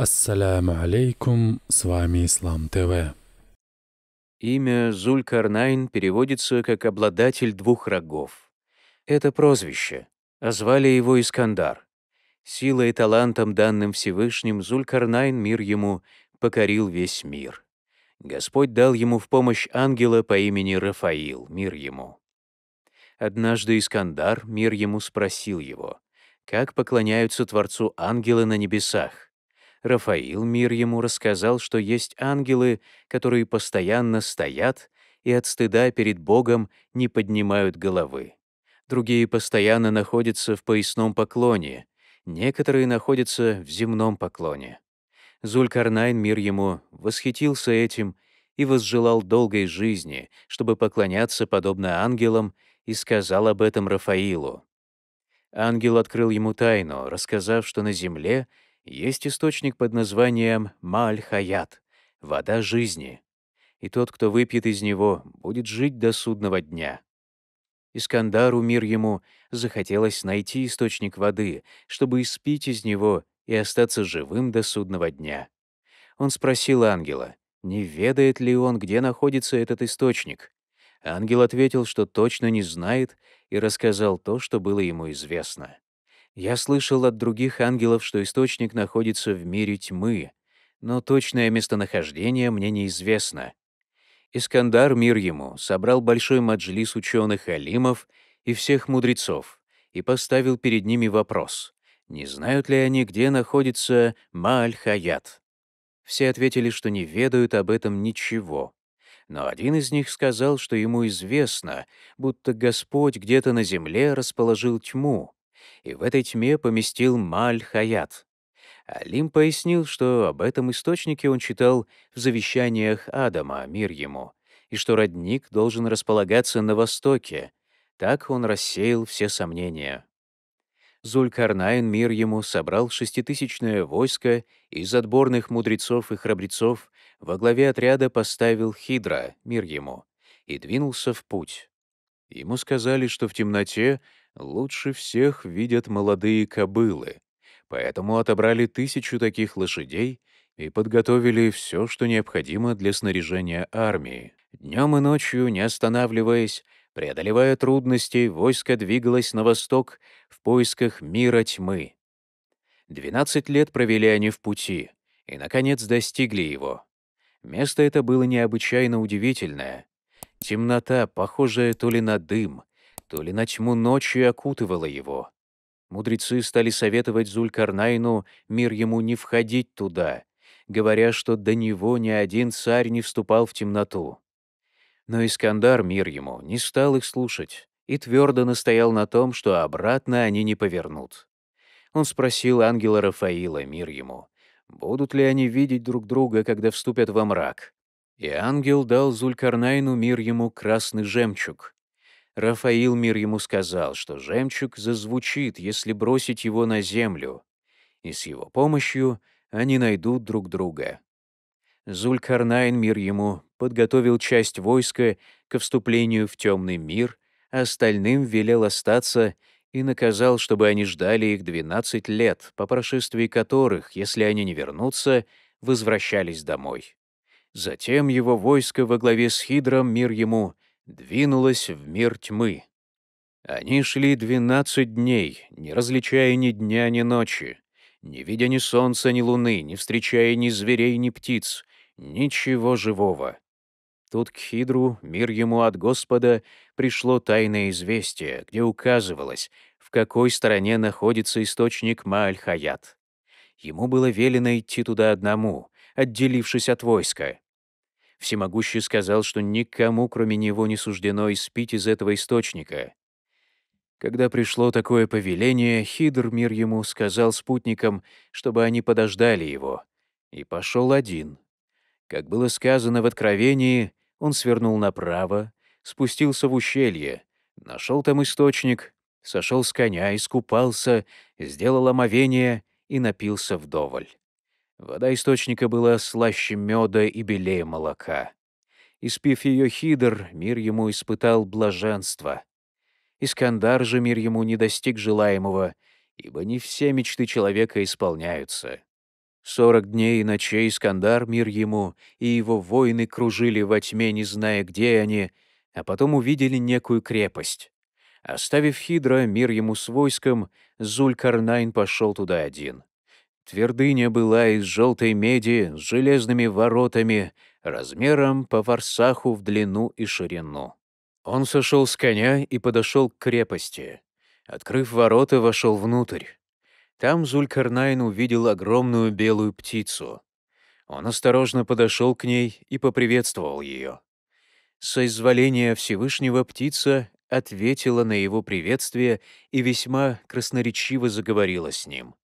Ассаляму алейкум, с вами Ислам ТВ. Имя Зулькарнайн переводится как «обладатель двух рогов». Это прозвище, а звали его Искандар. Силой и талантом, данным Всевышним, Зулькарнайн, мир ему, покорил весь мир. Господь дал ему в помощь ангела по имени Рафаил, мир ему. Однажды Искандар, мир ему, спросил его, как поклоняются Творцу ангелы на небесах. Рафаил, мир ему, рассказал, что есть ангелы, которые постоянно стоят и от стыда перед Богом не поднимают головы. Другие постоянно находятся в поясном поклоне, некоторые находятся в земном поклоне. Зулькарнайн, мир ему, восхитился этим и возжелал долгой жизни, чтобы поклоняться подобно ангелам, и сказал об этом Рафаилу. Ангел открыл ему тайну, рассказав, что на земле — есть источник под названием Маль-Хаят — вода жизни, и тот, кто выпьет из него, будет жить до судного дня. Искандару, мир ему, захотелось найти источник воды, чтобы испить из него и остаться живым до судного дня. Он спросил ангела, не ведает ли он, где находится этот источник. Ангел ответил, что точно не знает, и рассказал то, что было ему известно. Я слышал от других ангелов, что источник находится в мире тьмы, но точное местонахождение мне неизвестно. Искандар, мир ему, собрал большой маджлис ученых-алимов и всех мудрецов и поставил перед ними вопрос, не знают ли они, где находится Мааль-Хаят. Все ответили, что не ведают об этом ничего. Но один из них сказал, что ему известно, будто Господь где-то на земле расположил тьму, и в этой тьме поместил Маль-Хаят. Алим пояснил, что об этом источнике он читал в завещаниях Адама, мир ему, и что родник должен располагаться на востоке. Так он рассеял все сомнения. Зулькарнайн, мир ему, собрал шеститысячное войско из отборных мудрецов и храбрецов, во главе отряда поставил Хидра, мир ему, и двинулся в путь. Ему сказали, что в темноте лучше всех видят молодые кобылы, поэтому отобрали тысячу таких лошадей и подготовили все, что необходимо для снаряжения армии. Днем и ночью, не останавливаясь, преодолевая трудности, войско двигалось на восток в поисках мира тьмы. Двенадцать лет провели они в пути и, наконец, достигли его. Место это было необычайно удивительное. Темнота, похожая то ли на дым, то ли на тьму ночи окутывала его. Мудрецы стали советовать Зулькарнайну, мир ему не входить туда, говоря, что до него ни один царь не вступал в темноту. Но Искандар, мир ему, не стал их слушать и твердо настоял на том, что обратно они не повернут. Он спросил ангела Рафаила, мир ему, будут ли они видеть друг друга, когда вступят во мрак. И ангел дал Зулькарнайну, мир ему, красный жемчуг, Рафаил мир ему сказал, что жемчуг зазвучит, если бросить его на землю, и с его помощью они найдут друг друга. Зулькарнайн мир ему подготовил часть войска к вступлению в темный мир, а остальным велел остаться и наказал, чтобы они ждали их 12 лет, по прошествии которых, если они не вернутся, возвращались домой. Затем его войско во главе с Хидром мир ему — двинулась в мир тьмы. Они шли двенадцать дней, не различая ни дня, ни ночи, не видя ни солнца, ни луны, не встречая ни зверей, ни птиц, ничего живого. Тут к Хидру, мир ему от Господа, пришло тайное известие, где указывалось, в какой стороне находится источник мааль Ему было велено идти туда одному, отделившись от войска. Всемогущий сказал, что никому, кроме него, не суждено испить из этого источника. Когда пришло такое повеление, Хидр, мир ему, сказал спутникам, чтобы они подождали его, и пошел один. Как было сказано в Откровении, он свернул направо, спустился в ущелье, нашел там источник, сошел с коня, искупался, сделал омовение и напился вдоволь. Вода источника была слаще меда и белее молока. Испив ее хидр, мир ему испытал блаженство. Искандар же мир ему не достиг желаемого, ибо не все мечты человека исполняются. Сорок дней и ночей Искандар, мир ему, и его воины кружили во тьме, не зная, где они, а потом увидели некую крепость. Оставив Хидра, мир ему с войском, Зулькарнайн пошел туда один. Твердыня была из желтой меди с железными воротами, размером по варсаху в длину и ширину. Он сошел с коня и подошел к крепости. Открыв ворота, вошел внутрь. Там Зулькарнайн увидел огромную белую птицу. Он осторожно подошел к ней и поприветствовал ее. Со Всевышнего птица ответила на его приветствие и весьма красноречиво заговорила с ним.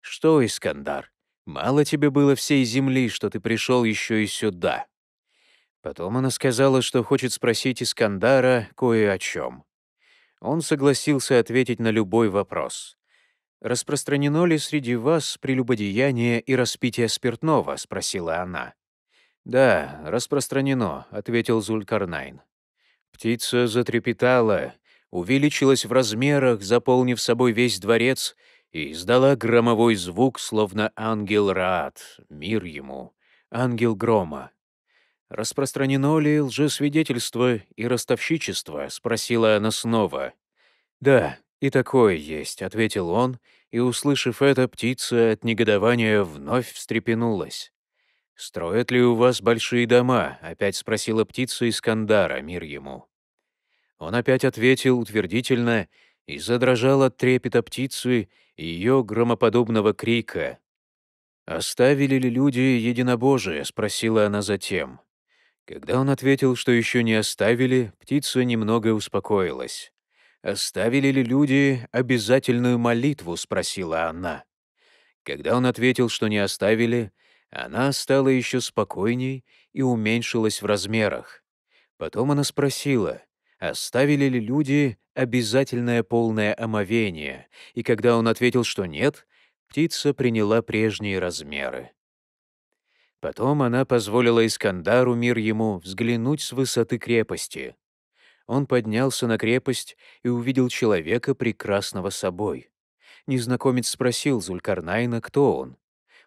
«Что, Искандар, мало тебе было всей земли, что ты пришел еще и сюда?» Потом она сказала, что хочет спросить Искандара кое о чем. Он согласился ответить на любой вопрос. «Распространено ли среди вас прелюбодеяние и распитие спиртного?» — спросила она. «Да, распространено», — ответил Зулькарнайн. Птица затрепетала, увеличилась в размерах, заполнив собой весь дворец — и издала громовой звук, словно ангел Раат, мир ему, ангел грома. «Распространено ли лжесвидетельство и ростовщичество?» — спросила она снова. «Да, и такое есть», — ответил он, и, услышав это, птица от негодования вновь встрепенулась. «Строят ли у вас большие дома?» — опять спросила птица Искандара, мир ему. Он опять ответил утвердительно — и задрожал от трепета птицы и ее громоподобного крика. «Оставили ли люди единобожие?» — спросила она затем. Когда он ответил, что еще не оставили, птица немного успокоилась. «Оставили ли люди обязательную молитву?» — спросила она. Когда он ответил, что не оставили, она стала еще спокойней и уменьшилась в размерах. Потом она спросила, оставили ли люди обязательное полное омовение, и когда он ответил, что нет, птица приняла прежние размеры. Потом она позволила Искандару, мир ему, взглянуть с высоты крепости. Он поднялся на крепость и увидел человека, прекрасного собой. Незнакомец спросил Зулькарнайна, кто он.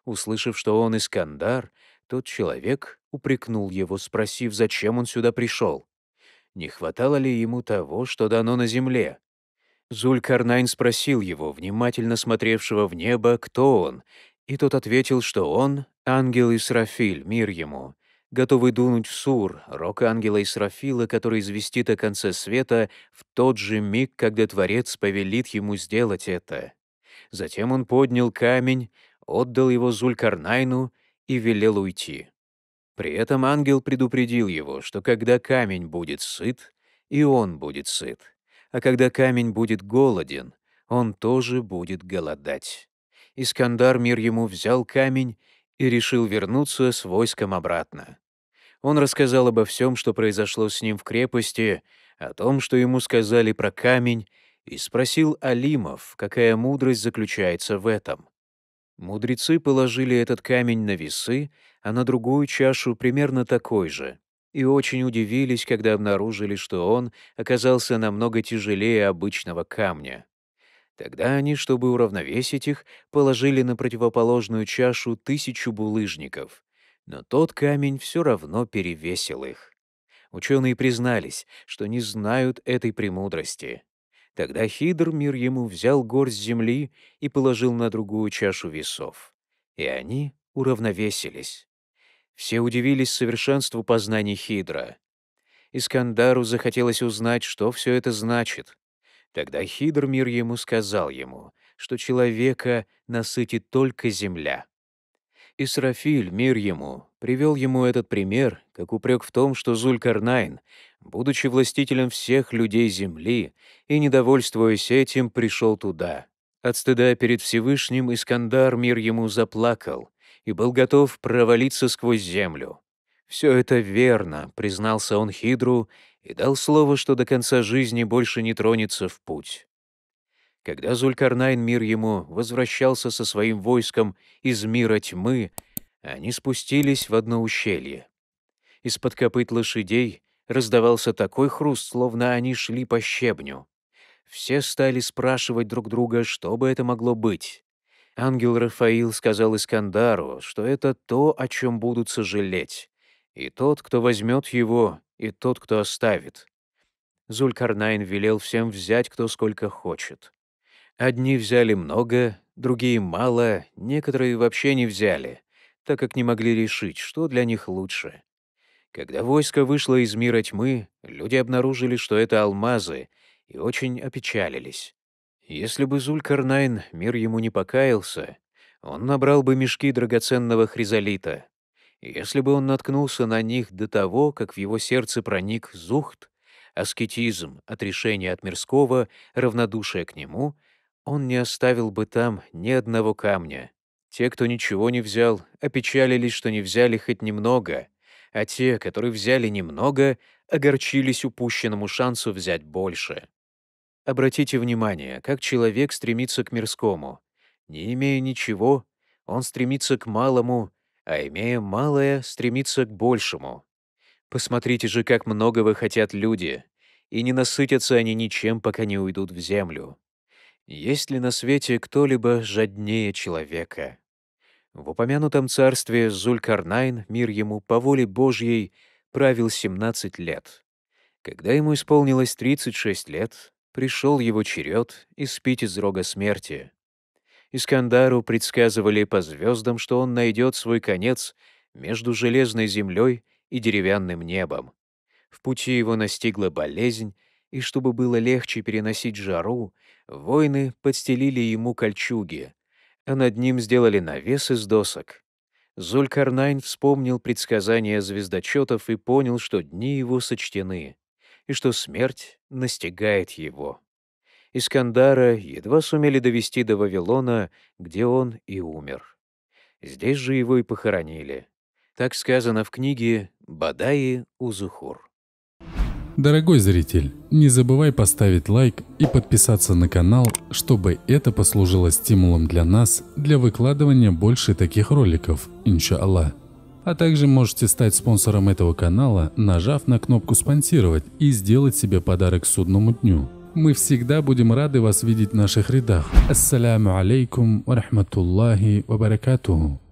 Услышав, что он Искандар, тот человек упрекнул его, спросив, зачем он сюда пришел не хватало ли ему того, что дано на земле. Зулькарнайн спросил его, внимательно смотревшего в небо, кто он, и тот ответил, что он — ангел Исрафиль, мир ему, готовый дунуть в сур, рок ангела Исрафила, который известит о конце света в тот же миг, когда Творец повелит ему сделать это. Затем он поднял камень, отдал его Зулькарнайну и велел уйти. При этом ангел предупредил его, что когда камень будет сыт, и он будет сыт, а когда камень будет голоден, он тоже будет голодать. Искандар, мир ему, взял камень и решил вернуться с войском обратно. Он рассказал обо всем, что произошло с ним в крепости, о том, что ему сказали про камень, и спросил Алимов, какая мудрость заключается в этом. Мудрецы положили этот камень на весы а на другую чашу примерно такой же, и очень удивились, когда обнаружили, что он оказался намного тяжелее обычного камня. Тогда они, чтобы уравновесить их, положили на противоположную чашу тысячу булыжников, но тот камень все равно перевесил их. Ученые признались, что не знают этой премудрости. Тогда Хидр, мир ему, взял горсть земли и положил на другую чашу весов. И они уравновесились. Все удивились совершенству познаний Хидра. Искандару захотелось узнать, что все это значит. Тогда Хидр мир ему сказал ему, что человека насытит только земля. Исрафиль, мир ему, привел ему этот пример, как упрек в том, что Зулькарнайн, будучи властителем всех людей земли и, недовольствуясь этим, пришел туда. От стыда перед Всевышним Искандар, мир ему, заплакал, и был готов провалиться сквозь землю. «Все это верно», — признался он Хидру и дал слово, что до конца жизни больше не тронется в путь. Когда Зулькарнайн мир ему возвращался со своим войском из мира тьмы, они спустились в одно ущелье. Из-под копыт лошадей раздавался такой хруст, словно они шли по щебню. Все стали спрашивать друг друга, что бы это могло быть. Ангел Рафаил сказал Искандару, что это то, о чем будут сожалеть, и тот, кто возьмет его, и тот, кто оставит. Зулькарнайн велел всем взять кто сколько хочет. Одни взяли много, другие мало, некоторые вообще не взяли, так как не могли решить, что для них лучше. Когда войско вышло из мира тьмы, люди обнаружили, что это алмазы, и очень опечалились. Если бы Зулькарнайн, мир ему не покаялся, он набрал бы мешки драгоценного хризолита. Если бы он наткнулся на них до того, как в его сердце проник зухт, аскетизм, отрешение от мирского, равнодушие к нему, он не оставил бы там ни одного камня. Те, кто ничего не взял, опечалились, что не взяли хоть немного, а те, которые взяли немного, огорчились упущенному шансу взять больше. Обратите внимание, как человек стремится к мирскому. Не имея ничего, он стремится к малому, а имея малое, стремится к большему. Посмотрите же, как многого хотят люди, и не насытятся они ничем, пока не уйдут в землю. Есть ли на свете кто-либо жаднее человека? В упомянутом царстве Зулькарнайн, мир ему, по воле Божьей, правил 17 лет. Когда ему исполнилось 36 лет, пришел его черед испить из рога смерти. Искандару предсказывали по звездам, что он найдет свой конец между железной землей и деревянным небом. В пути его настигла болезнь, и чтобы было легче переносить жару, воины подстелили ему кольчуги, а над ним сделали навес из досок. Зулькарнайн вспомнил предсказания звездочетов и понял, что дни его сочтены и что смерть настигает его. Искандара едва сумели довести до Вавилона, где он и умер. Здесь же его и похоронили. Так сказано в книге «Бадаи Узухур». Дорогой зритель, не забывай поставить лайк и подписаться на канал, чтобы это послужило стимулом для нас для выкладывания больше таких роликов, иншаллах. А также можете стать спонсором этого канала, нажав на кнопку «Спонсировать» и сделать себе подарок судному дню. Мы всегда будем рады вас видеть в наших рядах. Ассаляму алейкум ва рахматуллахи ва баракатуху.